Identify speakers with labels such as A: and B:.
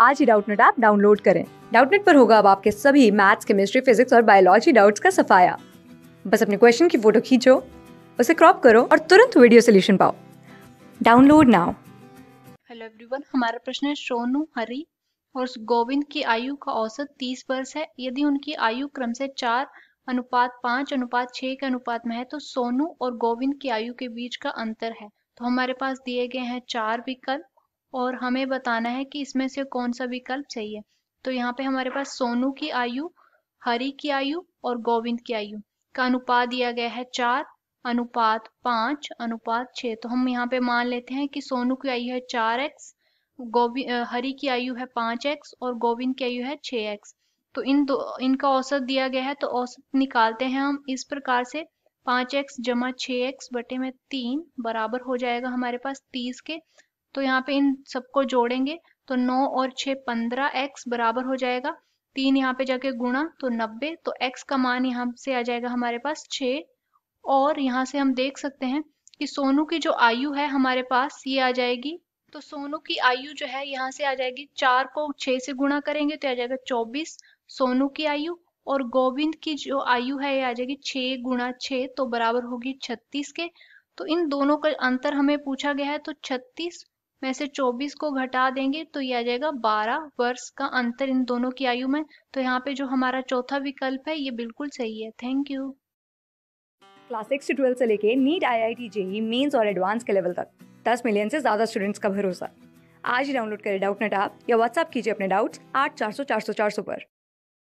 A: आज ही Doubtnut app download करें डाउटनेट पर होगा अब आपके सभी मैथ्स केमिस्ट्री फिजिक्स और बायोलॉजी डाउट्स का सफाया बस अपने क्वेश्चन की फोटो खींचो उसे क्रॉप करो और तुरंत वीडियो सोल्यूशन पाओ डाउनलोड नाउ
B: हेलो एवरीवन हमारा प्रश्न है सोनू हरी और गोविंद की आयु का औसत 30 वर्ष है यदि उनकी आयु क्रम से चार अनुपात पाँच अनुपात छः के अनुपात में है तो सोनू और गोविंद की आयु के बीच का अंतर है तो हमारे पास दिए गए हैं चार विकल्प और हमें बताना है कि इसमें से कौन सा विकल्प सही है तो यहाँ पे हमारे पास सोनू की आयु हरि की आयु और गोविंद की आयु का अनुपात दिया गया है चार अनुपात पांच अनुपात छ तो हम यहाँ पे मान लेते हैं कि सोनू की आयु है चार एक्स गोविंद हरि की आयु है पांच एक्स और गोविंद की आयु है छ एक्स तो इन दो इनका औसत दिया गया है तो औसत निकालते हैं हम इस प्रकार से पांच एक्स जमा छ एक्स बटे में तीन बराबर हो जाएगा हमारे पास तीस के तो यहाँ पे इन सबको जोड़ेंगे तो नौ और छह पंद्रह एक्स बराबर हो जाएगा तीन यहाँ पे जाके गुणा तो नब्बे तो एक्स का मान यहाँ से आ जाएगा हमारे पास छ और यहाँ से हम देख सकते हैं कि सोनू की जो आयु है हमारे पास ये आ जाएगी तो सोनू की आयु जो है यहाँ से आ जाएगी चार को छ से गुणा करेंगे तो आ जाएगा चौबीस सोनू की आयु और गोविंद की जो आयु है ये आ जाएगी छ गुणा छे तो बराबर होगी छत्तीस के तो इन दोनों का अंतर हमें पूछा गया है तो छत्तीस में से 24 को घटा देंगे तो ये आ जाएगा 12 वर्ष का अंतर इन दोनों की आयु में तो यहाँ पे जो हमारा चौथा विकल्प है ये बिल्कुल सही है थैंक यू
A: क्लास सिक्स से ट्वेल्थ से लेके NEET I I T JEE mains और एडवांस के लेवल तक दस मिलियन से ज़्यादा स्टूडेंट्स का भरोसा आज ही डाउनलोड करें डाउट नेट आप या व्हाट्सअप कीजिए अपने डाउट्स आठ चार सौ चार सौ चार सौ पर